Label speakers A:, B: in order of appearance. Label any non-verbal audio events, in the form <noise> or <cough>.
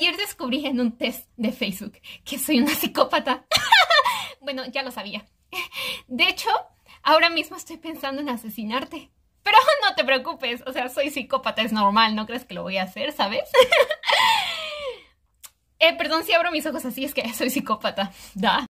A: Ayer descubrí en un test de Facebook que soy una psicópata. <laughs> bueno, ya lo sabía. De hecho, ahora mismo estoy pensando en asesinarte. Pero <laughs> no te preocupes, o sea, soy psicópata, es normal, no crees que lo voy a hacer, ¿sabes? <laughs> Eh, perdón si abro mis ojos así, es que soy psicópata. Da.